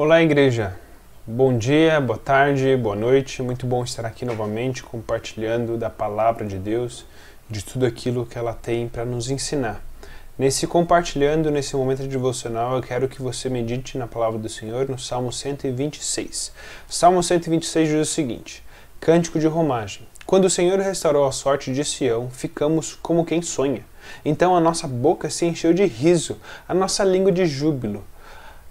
Olá, igreja. Bom dia, boa tarde, boa noite. Muito bom estar aqui novamente compartilhando da palavra de Deus, de tudo aquilo que ela tem para nos ensinar. Nesse compartilhando, nesse momento devocional, eu quero que você medite na palavra do Senhor no Salmo 126. O Salmo 126 diz o seguinte: Cântico de Romagem. Quando o Senhor restaurou a sorte de Sião, ficamos como quem sonha. Então a nossa boca se encheu de riso, a nossa língua de júbilo.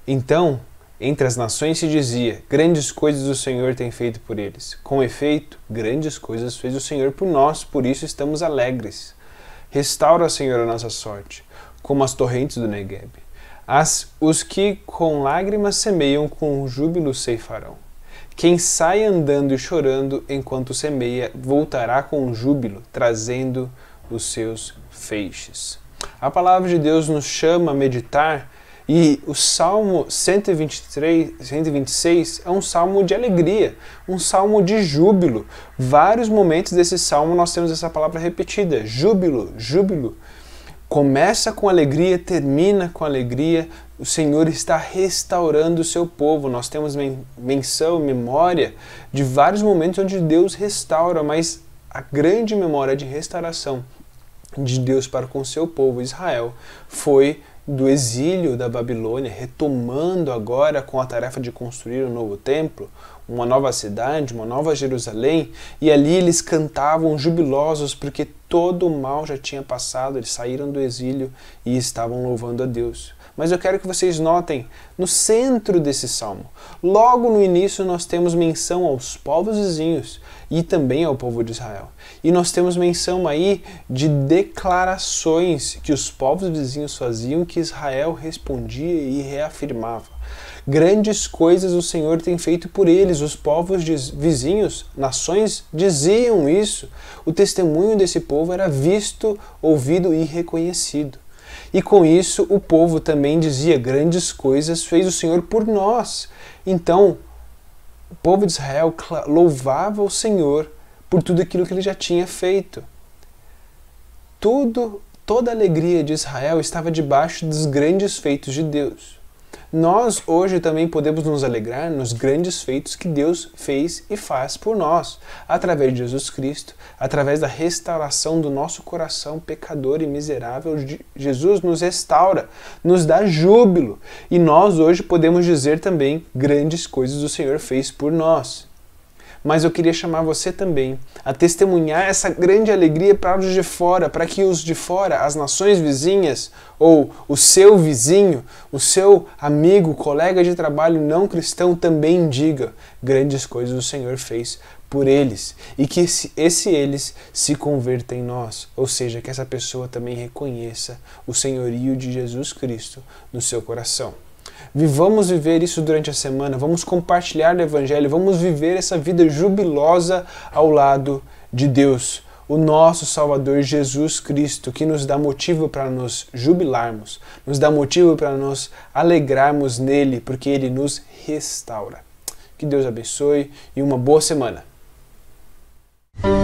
Então entre as nações se dizia: Grandes coisas o Senhor tem feito por eles. Com efeito, grandes coisas fez o Senhor por nós, por isso estamos alegres. Restaura, Senhor, a nossa sorte, como as torrentes do Negueb. As, os que com lágrimas semeiam, com júbilo ceifarão. Quem sai andando e chorando enquanto semeia, voltará com júbilo, trazendo os seus feixes. A palavra de Deus nos chama a meditar e o Salmo 123, 126 é um salmo de alegria, um salmo de júbilo. Vários momentos desse salmo nós temos essa palavra repetida: júbilo, júbilo. Começa com alegria, termina com alegria. O Senhor está restaurando o seu povo. Nós temos menção, memória de vários momentos onde Deus restaura, mas a grande memória de restauração de Deus para com o seu povo Israel foi do exílio da Babilônia, retomando agora com a tarefa de construir um novo templo, uma nova cidade, uma nova Jerusalém, e ali eles cantavam jubilosos porque todo o mal já tinha passado, eles saíram do exílio e estavam louvando a Deus. Mas eu quero que vocês notem no centro desse salmo. Logo no início, nós temos menção aos povos vizinhos e também ao povo de Israel. E nós temos menção aí de declarações que os povos vizinhos faziam que Israel respondia e reafirmava. Grandes coisas o Senhor tem feito por eles. Os povos vizinhos, nações, diziam isso. O testemunho desse povo era visto, ouvido e reconhecido. E com isso o povo também dizia: Grandes coisas fez o Senhor por nós. Então, o povo de Israel louvava o Senhor por tudo aquilo que ele já tinha feito. Tudo, toda a alegria de Israel estava debaixo dos grandes feitos de Deus nós hoje também podemos nos alegrar nos grandes feitos que Deus fez e faz por nós, através de Jesus Cristo, através da restauração do nosso coração pecador e miserável. Jesus nos restaura, nos dá júbilo, e nós hoje podemos dizer também: grandes coisas o Senhor fez por nós mas eu queria chamar você também a testemunhar essa grande alegria para os de fora, para que os de fora, as nações vizinhas ou o seu vizinho, o seu amigo, colega de trabalho não cristão também diga: grandes coisas o Senhor fez por eles e que esse, esse, eles se converta em nós, ou seja, que essa pessoa também reconheça o senhorio de Jesus Cristo no seu coração. Vivamos viver isso durante a semana, vamos compartilhar o Evangelho, vamos viver essa vida jubilosa ao lado de Deus, o nosso Salvador Jesus Cristo, que nos dá motivo para nos jubilarmos, nos dá motivo para nos alegrarmos nele, porque ele nos restaura. Que Deus abençoe e uma boa semana. Música